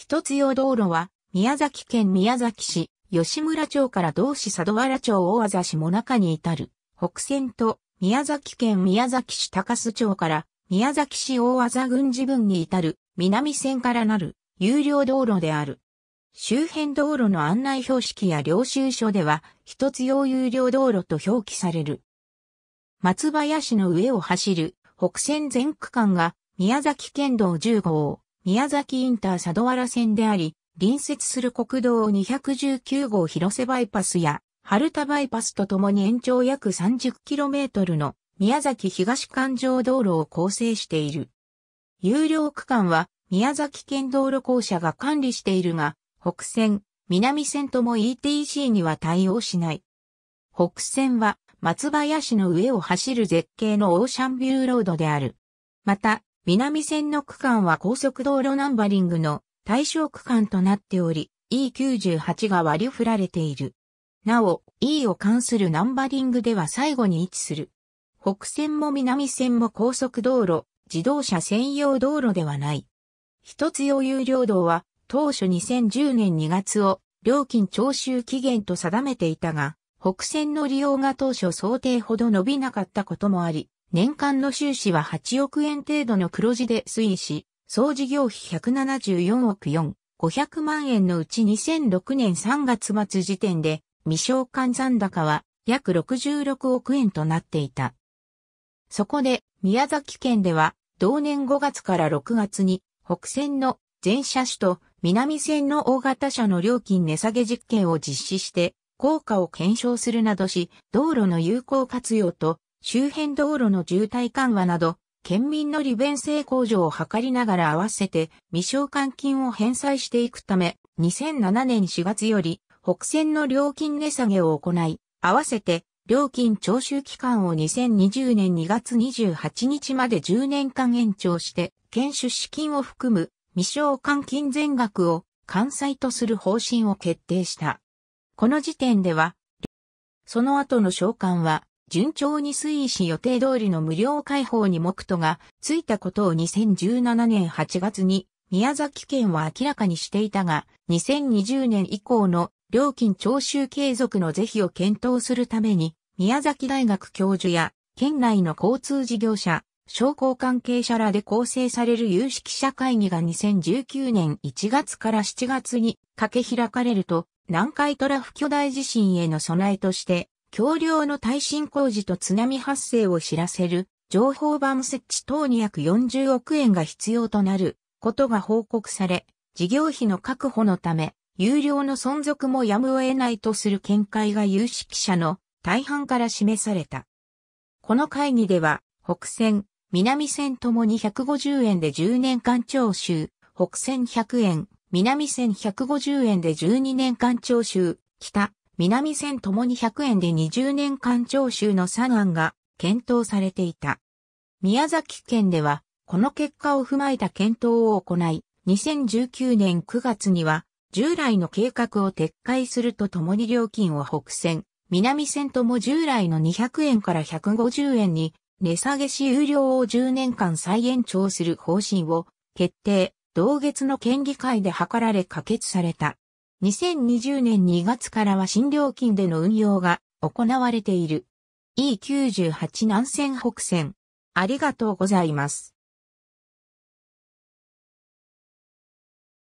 一つ用道路は、宮崎県宮崎市、吉村町から同市佐土原町大字市も中に至る、北線と、宮崎県宮崎市高須町から、宮崎市大字郡事分に至る、南線からなる、有料道路である。周辺道路の案内標識や領収書では、一つ用有料道路と表記される。松林の上を走る、北線全区間が、宮崎県道10号、宮崎インター佐渡原線であり、隣接する国道219号広瀬バイパスや、春田バイパスとともに延長約 30km の宮崎東環状道路を構成している。有料区間は宮崎県道路公社が管理しているが、北線、南線とも ETC には対応しない。北線は松林の上を走る絶景のオーシャンビューロードである。また、南線の区間は高速道路ナンバリングの対象区間となっており、E98 が割り振られている。なお、E を関するナンバリングでは最後に位置する。北線も南線も高速道路、自動車専用道路ではない。一つ用有料道は、当初2010年2月を料金徴収期限と定めていたが、北線の利用が当初想定ほど伸びなかったこともあり、年間の収支は8億円程度の黒字で推移し、総事業費174億4、500万円のうち2006年3月末時点で未償還残高は約66億円となっていた。そこで宮崎県では同年5月から6月に北線の全車種と南線の大型車の料金値下げ実験を実施して効果を検証するなどし道路の有効活用と周辺道路の渋滞緩和など、県民の利便性向上を図りながら合わせて未償還金を返済していくため、2007年4月より北線の料金値下げを行い、合わせて料金徴収期間を2020年2月28日まで10年間延長して、県出資金を含む未償還金全額を関西とする方針を決定した。この時点では、その後の償還は順調に推移し予定通りの無料開放に目途がついたことを2017年8月に宮崎県は明らかにしていたが、2020年以降の料金徴収継続の是非を検討するために、宮崎大学教授や県内の交通事業者、商工関係者らで構成される有識者会議が2019年1月から7月にかけ開かれると、南海トラフ巨大地震への備えとして、橋梁の耐震工事と津波発生を知らせる情報板設置等に約40億円が必要となることが報告され、事業費の確保のため、有料の存続もやむを得ないとする見解が有識者の大半から示された。この会議では、北線、南線ともに150円で10年間徴収、北線100円、南線150円で12年間徴収、北、南線ともに100円で20年間徴収の3案が検討されていた。宮崎県では、この結果を踏まえた検討を行い、2019年9月には、従来の計画を撤回するとともに料金を北線、南線とも従来の200円から150円に、値下げし有料を10年間再延長する方針を決定、同月の県議会で図られ可決された。2020年2月からは新料金での運用が行われている。E98 南線北線。ありがとうございます。